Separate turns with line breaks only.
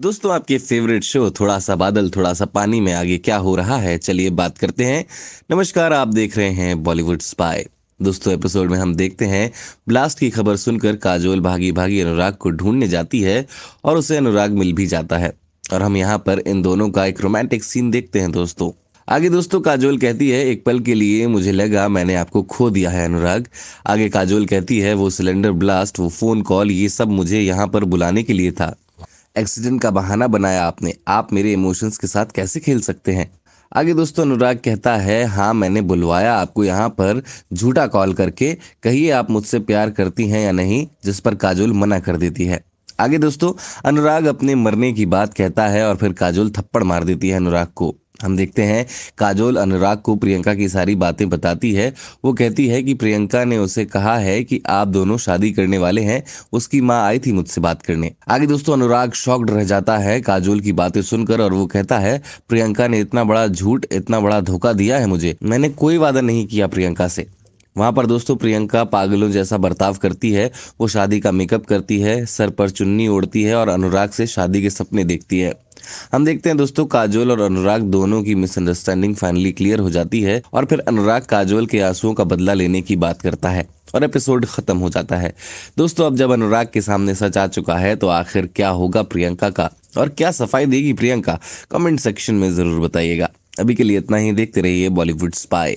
दोस्तों आपके favourite show थोड़ा सा बादल थोड़ा सा पानी में आगे क्या हो रहा है चलिए बात करते हैं नमस्कार आप देख रहे हैं बॉलीवुड स्पाई दोस्तों एपिसोड में हम देखते हैं ब्लास्ट की खबर सुनकर काजोल भागी भागी अनुराग को ढूंढने जाती है और उसे अनुराग मिल भी जाता है और हम यहाँ पर इन दोनों का एक रोमांटिक सीन देखते हैं दोस्तों आगे दोस्तों काजोल कहती है एक पल के लिए मुझे लगा मैंने आपको खो दिया है अनुराग आगे काजोल कहती है वो सिलेंडर ब्लास्ट वो फोन कॉल ये सब मुझे यहाँ पर बुलाने के लिए था एक्सीडेंट का बहाना बनाया आपने आप मेरे इमोशंस के साथ कैसे खेल सकते हैं आगे दोस्तों अनुराग कहता है हाँ मैंने बुलवाया आपको यहाँ पर झूठा कॉल करके कहिए आप मुझसे प्यार करती हैं या नहीं जिस पर काजोल मना कर देती है आगे दोस्तों अनुराग अपने मरने की बात कहता है और फिर काजोल थप्पड़ मार देती है अनुराग को हम देखते हैं काजोल अनुराग को प्रियंका की सारी बातें बताती है वो कहती है कि प्रियंका ने उसे कहा है कि आप दोनों शादी करने वाले हैं उसकी माँ आई थी मुझसे बात करने आगे दोस्तों अनुराग शॉक्ड रह जाता है काजोल की बातें सुनकर और वो कहता है प्रियंका ने इतना बड़ा झूठ इतना बड़ा धोखा दिया है मुझे मैंने कोई वादा नहीं किया प्रियंका से वहाँ पर दोस्तों प्रियंका पागलों जैसा बर्ताव करती है वो शादी का मेकअप करती है सर पर चुन्नी ओढ़ती है और अनुराग से शादी के सपने देखती है हम देखते हैं दोस्तों काजोल और अनुराग दोनों की मिसअंडरस्टैंडिंग फाइनली क्लियर हो जाती है और फिर अनुराग काजोल के आंसुओं का बदला लेने की बात करता है और एपिसोड खत्म हो जाता है दोस्तों अब जब अनुराग के सामने सच आ चुका है तो आखिर क्या होगा प्रियंका का और क्या सफाई देगी प्रियंका कमेंट सेक्शन में जरूर बताइएगा अभी के लिए इतना ही देखते रहिए बॉलीवुड स्पाई